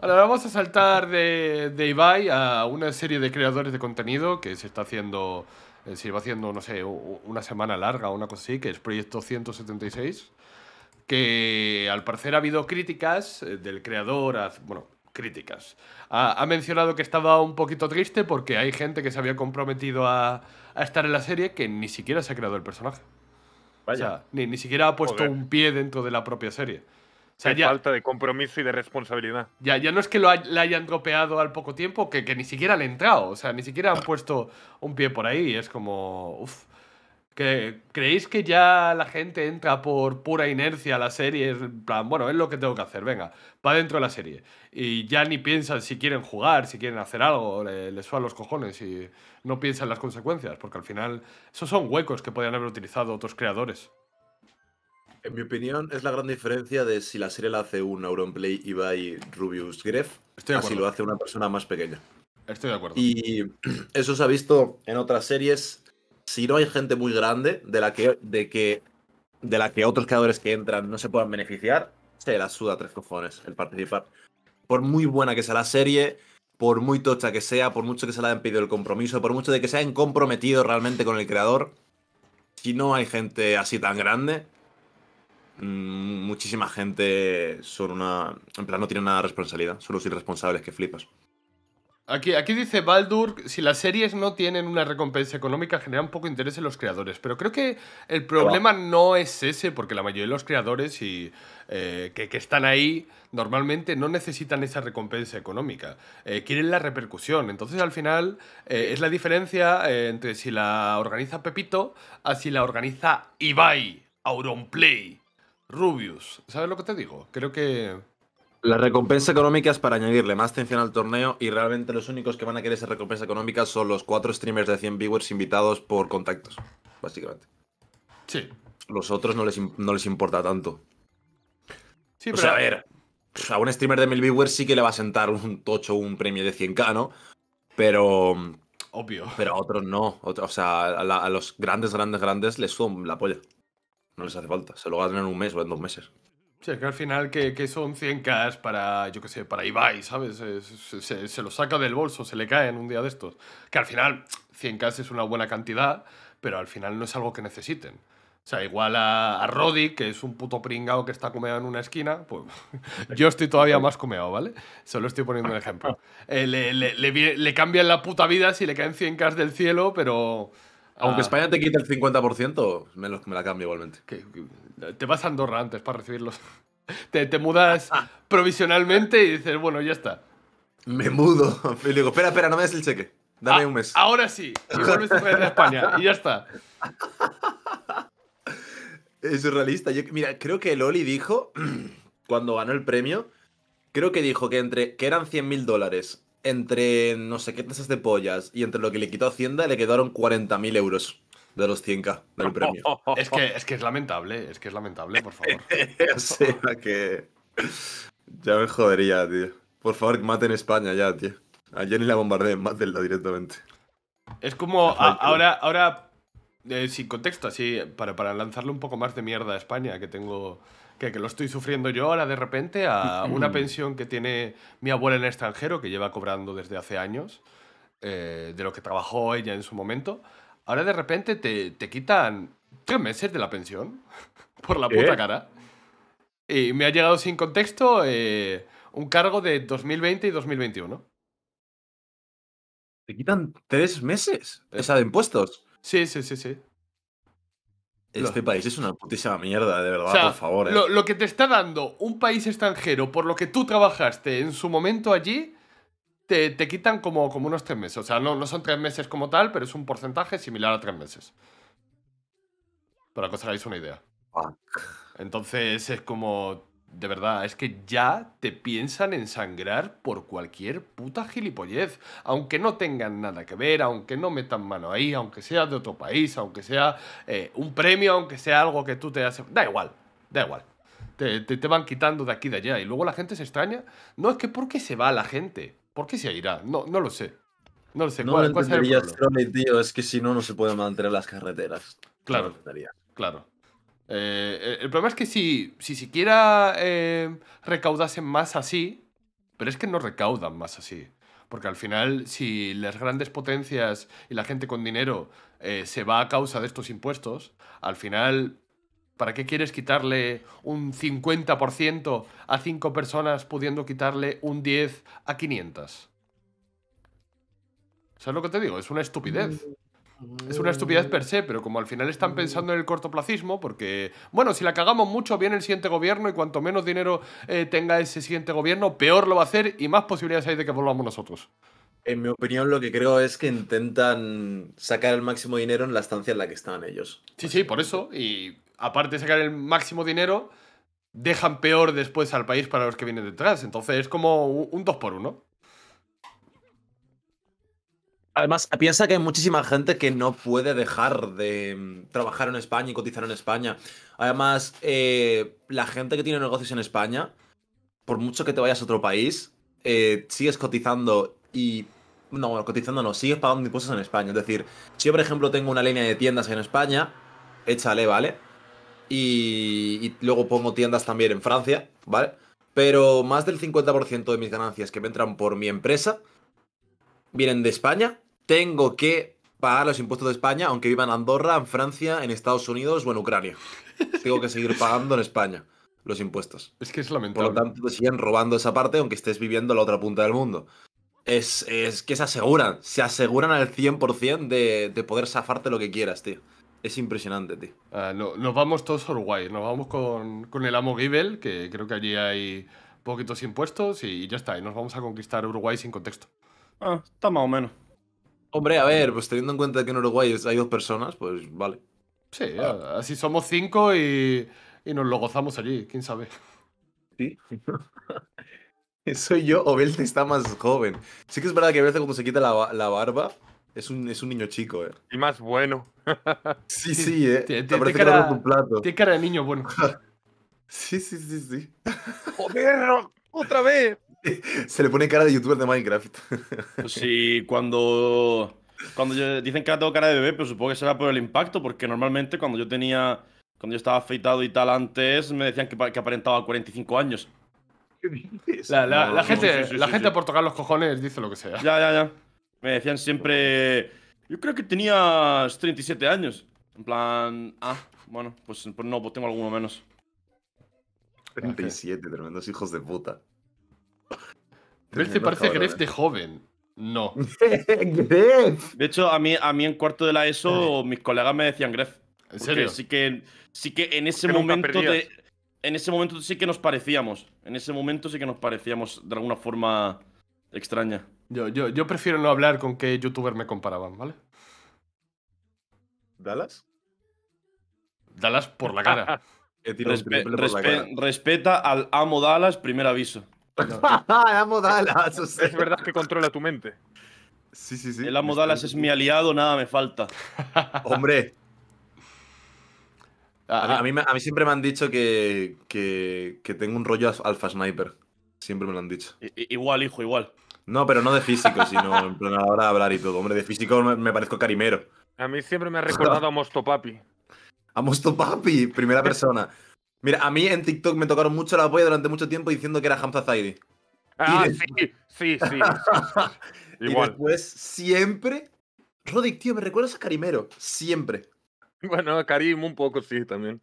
Ahora vamos a saltar de, de Ibai a una serie de creadores de contenido que se está haciendo, eh, se va haciendo, no sé, una semana larga o una cosa así, que es Proyecto 176, que al parecer ha habido críticas eh, del creador, bueno, críticas. Ha, mencionado que estaba un poquito triste porque hay gente que se había comprometido a, estar en la serie que ni siquiera se ha creado el personaje. O sea, ni, ni siquiera ha puesto un pie dentro de la propia serie. O falta de compromiso y de responsabilidad. Ya, ya no es que lo hayan tropeado al poco tiempo, que, ni siquiera le han entrado. O sea, ni siquiera han puesto un pie por ahí. Es como. ¿Que, ¿Creéis que ya la gente entra por pura inercia a la serie? En plan, bueno, es lo que tengo que hacer, venga, va dentro de la serie. Y ya ni piensan si quieren jugar, si quieren hacer algo, les le suan los cojones y no piensan las consecuencias, porque al final esos son huecos que podrían haber utilizado otros creadores. En mi opinión, es la gran diferencia de si la serie la hace un Auronplay Ibai Rubius Greff, Estoy de así lo hace una persona más pequeña. Estoy de acuerdo. Y eso se ha visto en otras series. Si no hay gente muy grande de la que, de que, de la que otros creadores que entran no se puedan beneficiar, se la suda tres cojones el participar. Por muy buena que sea la serie, por muy tocha que sea, por mucho que se le hayan pedido el compromiso, por mucho de que se hayan comprometido realmente con el creador, si no hay gente así tan grande, Mm, muchísima gente son una. En plan, no tienen nada de responsabilidad, son los irresponsables que flipas. Aquí, aquí dice Baldur, si las series no tienen una recompensa económica, generan poco interés en los creadores. Pero creo que el problema no es ese, porque la mayoría de los creadores y, eh, que, están ahí normalmente no necesitan esa recompensa económica. Eh, quieren la repercusión. Entonces, al final, eh, es la diferencia entre si la organiza Pepito a si la organiza Ibai, Auronplay. Rubius. ¿Sabes lo que te digo? Creo que. La recompensa económica es para añadirle más atención al torneo y realmente los únicos que van a querer esa recompensa económica son los cuatro streamers de 100 viewers invitados por contactos, básicamente. Sí. Los otros no les, no les importa tanto. Sí, o sea, a ver, pues a un streamer de 1000 viewers sí que le va a sentar un tocho, un premio de 100k, ¿no? Pero. Obvio. Pero a otros no. O sea, a, a los grandes, grandes, grandes les suben la polla. No les hace falta. Se lo ganan en un mes o en dos meses. Sí, es que al final que, que son 100 k para, yo qué sé, para Ibai, ¿sabes? Se, lo saca del bolso, se le cae en un día de estos. Que al final 100 k es una buena cantidad, pero al final no es algo que necesiten. O sea, igual a, a Roddy, que es un puto pringao que está comeado en una esquina, pues yo estoy todavía más comeado, ¿vale? Solo estoy poniendo un ejemplo. Eh, le, le, le cambian la puta vida si le caen 100 k del cielo, pero... Aunque ah. España te quite el 50%, me, me la cambio igualmente. Te vas a Andorra antes para recibirlos. Te, mudas provisionalmente y dices, bueno, ya está. Me mudo. Y digo, espera, espera, no me des el cheque. Dame ah, un mes. Ahora sí. Y vuelves a España. Y ya está. Es realista. mira, creo que Loli dijo, cuando ganó el premio, creo que dijo que entre que eran 100.000 dólares entre no sé qué tasas de pollas y entre lo que le quitó Hacienda, le quedaron 40.000 euros de los 100k del premio. es, que, es que es lamentable, es que es lamentable, por favor. o sea que. Ya me jodería, tío. Por favor, maten España ya, tío. A Jenny la bombardeen, matenla directamente. Es como ahora, ahora eh, sin contexto, así, para, para lanzarle un poco más de mierda a España, que tengo. Que, lo estoy sufriendo yo ahora de repente a una pensión que tiene mi abuela en extranjero, que lleva cobrando desde hace años, eh, de lo que trabajó ella en su momento. Ahora de repente te, quitan tres meses de la pensión por la puta cara. Y me ha llegado sin contexto eh, un cargo de 2020 y 2021. ¿Te quitan tres meses? Esa de impuestos. Sí, sí, sí, sí. Este país es una putísima mierda, de verdad, por favor. Eh. Lo, lo, que te está dando un país extranjero por lo que tú trabajaste en su momento allí, te, quitan como, como unos tres meses. O sea, no, no son tres meses como tal, pero es un porcentaje similar a tres meses. Para que os hagáis una idea. Entonces es como de verdad, es que ya te piensan ensangrar por cualquier puta gilipollez. Aunque no tengan nada que ver, aunque no metan mano ahí, aunque sea de otro país, aunque sea eh, un premio, aunque sea algo que tú te haces. Da igual, da igual. Te, te, van quitando de aquí de allá. Y luego la gente se extraña. No, es que ¿por qué se va la gente? ¿Por qué se irá? No, no lo sé. No lo sé. lo cuál tío. Es que si no, no se pueden mantener las carreteras. Claro. claro. Eh, el problema es que si, siquiera eh, recaudasen más así, pero es que no recaudan más así. Porque al final, si las grandes potencias y la gente con dinero eh, se va a causa de estos impuestos, al final, ¿para qué quieres quitarle un 50% a 5 personas pudiendo quitarle un 10 a 500? ¿Sabes lo que te digo? Es una estupidez. Mm. Es una estupidez per se, pero como al final están mm. pensando en el cortoplacismo, porque, bueno, si la cagamos mucho, viene el siguiente gobierno y cuanto menos dinero eh, tenga ese siguiente gobierno, peor lo va a hacer y más posibilidades hay de que volvamos nosotros. En mi opinión, lo que creo es que intentan sacar el máximo dinero en la estancia en la que estaban ellos. Sí, sí, por eso. Y aparte de sacar el máximo dinero, dejan peor después al país para los que vienen detrás. Entonces es como un dos por uno. Además, piensa que hay muchísima gente que no puede dejar de mm, trabajar en España y cotizar en España. Además, eh, la gente que tiene negocios en España, por mucho que te vayas a otro país, eh, sigues cotizando y... No, cotizando no, sigues pagando impuestos en España. Es decir, si yo, por ejemplo, tengo una línea de tiendas en España, échale, ¿vale? Y, y luego pongo tiendas también en Francia, ¿vale? Pero más del 50% de mis ganancias que me entran por mi empresa vienen de España tengo que pagar los impuestos de España, aunque viva en Andorra, en Francia, en Estados Unidos o en Ucrania. Tengo que seguir pagando en España los impuestos. Es que es lamentable. Por lo tanto, te siguen robando esa parte, aunque estés viviendo en la otra punta del mundo. Es, que se aseguran, se aseguran al 100% de, de poder zafarte lo que quieras, tío. Es impresionante, tío. Ah, nos vamos todos a Uruguay, nos vamos con, el amo Gibel, que creo que allí hay poquitos impuestos y ya está, y nos vamos a conquistar Uruguay sin contexto. Ah, está más o menos. Hombre, a ver, pues teniendo en cuenta que en Uruguay hay dos personas, pues vale. Sí, ah. así somos cinco y, nos lo gozamos allí, quién sabe. Sí. Eh, soy yo o está más joven. Sí que es verdad que veces cuando se quita la, barba es un, es un, niño chico, eh. Y más bueno. sí, sí, eh. Tiene cara, cara de niño bueno. sí, sí, sí, sí. ¡Joder! ¡Otra vez! Se le pone cara de youtuber de Minecraft. Pues sí, cuando, cuando dicen que ahora tengo cara de bebé, pero supongo que será por el impacto, porque normalmente cuando yo tenía, cuando yo estaba afeitado y tal antes, me decían que, que aparentaba 45 años. La, gente, la gente por tocar los cojones dice lo que sea. Ya, ya, ya. Me decían siempre, yo creo que tenías 37 años. En plan, ah, bueno, pues, pues no, pues tengo alguno menos. 37, tremendos hijos de puta te este parece Gref de eh. joven. No. Gref. De hecho, a mí, a mí en cuarto de la ESO eh. mis colegas me decían Gref. ¿En serio? Sí que, sí que en ese momento en ese momento sí que nos parecíamos. En ese momento sí que nos parecíamos de alguna forma extraña. Yo, yo, prefiero no hablar con qué youtuber me comparaban, ¿vale? ¿Dallas? Dallas por la cara. Respeta al amo Dallas, primer aviso. Es verdad que controla tu mente. Sí, sí, sí. El amo Dallas es mi aliado, nada me falta. Hombre. A, mí, siempre me han dicho que, tengo un rollo alfa sniper. Siempre me lo han dicho. Igual, hijo, igual. No, pero no de físico, sino en plan a hablar y todo. Hombre, de físico me, me parezco carimero. A mí siempre me ha recordado a Papi. A Papi? primera persona. Mira, a mí en TikTok me tocaron mucho la polla durante mucho tiempo diciendo que era Hamza Zaidi. Ah, sí, sí, sí. y después siempre. Rodic, tío, me recuerdas a Karimero. Siempre. Bueno, Karim un poco sí también.